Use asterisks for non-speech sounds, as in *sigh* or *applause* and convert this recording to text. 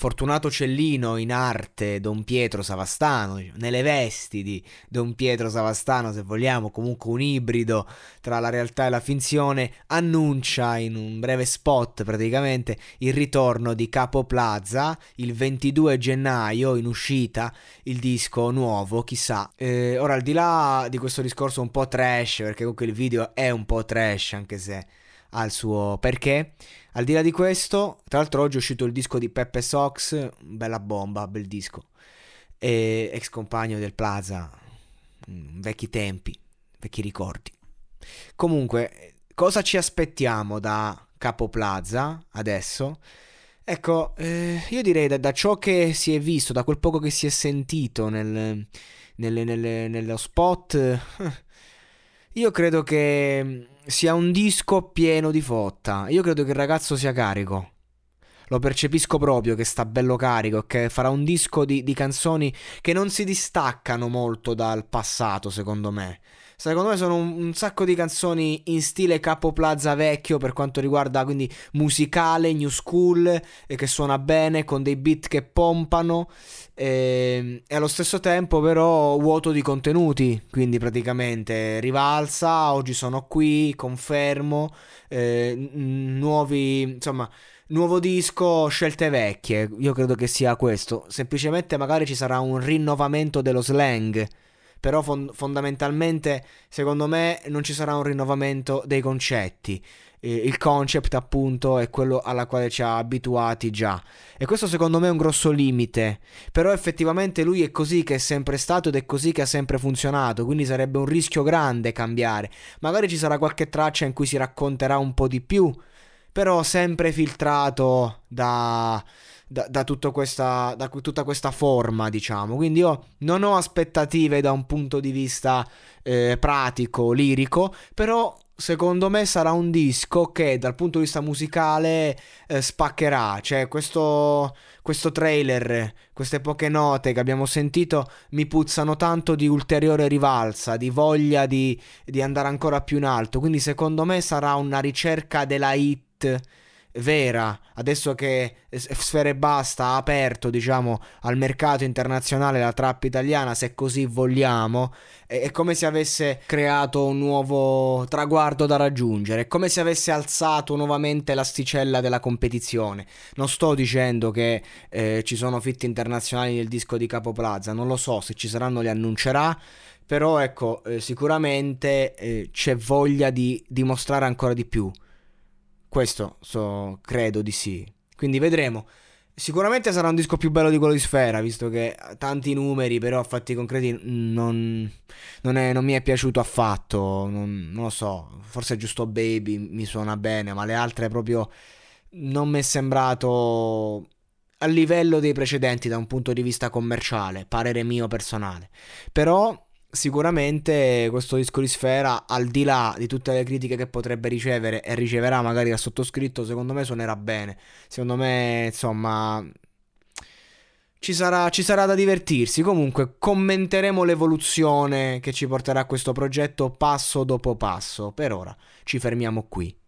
Fortunato Cellino in arte Don Pietro Savastano, nelle vesti di Don Pietro Savastano, se vogliamo, comunque un ibrido tra la realtà e la finzione, annuncia in un breve spot praticamente il ritorno di Capo Plaza il 22 gennaio in uscita il disco nuovo, chissà. Eh, ora al di là di questo discorso un po' trash, perché comunque il video è un po' trash anche se al suo perché. Al di là di questo, tra l'altro oggi è uscito il disco di Peppe Sox, bella bomba, bel disco. E ex compagno del Plaza, mm, vecchi tempi, vecchi ricordi. Comunque, cosa ci aspettiamo da Capo Plaza adesso? Ecco, eh, io direi da, da, ciò che si è visto, da quel poco che si è sentito nel, nelle, nelle, nello spot, *laughs* io credo che mm, sia un disco pieno di fotta. Io credo che il ragazzo sia carico. Lo percepisco proprio che sta bello carico, che farà un disco di, di canzoni che non si distaccano molto dal passato, secondo me. Secondo me sono un, un sacco di canzoni in stile Capo Plaza vecchio per quanto riguarda quindi musicale, new school, eh, che suona bene, con dei beat che pompano eh, e allo stesso tempo però vuoto di contenuti, quindi praticamente rivalsa, oggi sono qui, confermo, eh, nuovi, insomma nuovo disco, scelte vecchie. Io credo che sia questo. Semplicemente magari ci sarà un rinnovamento dello slang però fond- fondamentalmente secondo me non ci sarà un rinnovamento dei concetti. il concept appunto è quello alla quale ci ha abituati già e questo secondo me è un grosso limite, però effettivamente lui è così che è sempre stato ed è così che ha sempre funzionato, quindi sarebbe un rischio grande cambiare. Magari ci sarà qualche traccia in cui si racconterà un po' di più però sempre filtrato da, da, da, questa, da, tutta questa forma, diciamo. Quindi io non ho aspettative da un punto di vista eh, pratico, lirico, però secondo me sarà un disco che dal punto di vista musicale eh, spaccherà, cioè questo, questo, trailer, queste poche note che abbiamo sentito mi puzzano tanto di ulteriore rivalsa, di voglia di, di andare ancora più in alto, quindi secondo me sarà una ricerca della hit hit vera, adesso che Sfere Basta ha aperto, diciamo, al mercato internazionale la trappa italiana, se così vogliamo, è, come se avesse creato un nuovo traguardo da raggiungere, è come se avesse alzato nuovamente l'asticella della competizione. Non sto dicendo che eh, ci sono fitti internazionali nel disco di Capo Plaza, non lo so, se ci saranno li annuncerà però ecco, eh, sicuramente eh, c'è voglia di dimostrare ancora di più. Questo so, credo di sì. Quindi vedremo. Sicuramente sarà un disco più bello di quello di Sfera, visto che tanti numeri, però fatti concreti, non, non, è, non mi è piaciuto affatto. Non, non, lo so, forse giusto Baby mi suona bene, ma le altre proprio non mi è sembrato a livello dei precedenti da un punto di vista commerciale, parere mio personale. Però sicuramente questo disco di Sfera, al di là di tutte le critiche che potrebbe ricevere e riceverà magari dal sottoscritto, secondo me suonerà bene. Secondo me, insomma, ci sarà, ci sarà da divertirsi. Comunque, commenteremo l'evoluzione che ci porterà questo progetto passo dopo passo. Per ora ci fermiamo qui.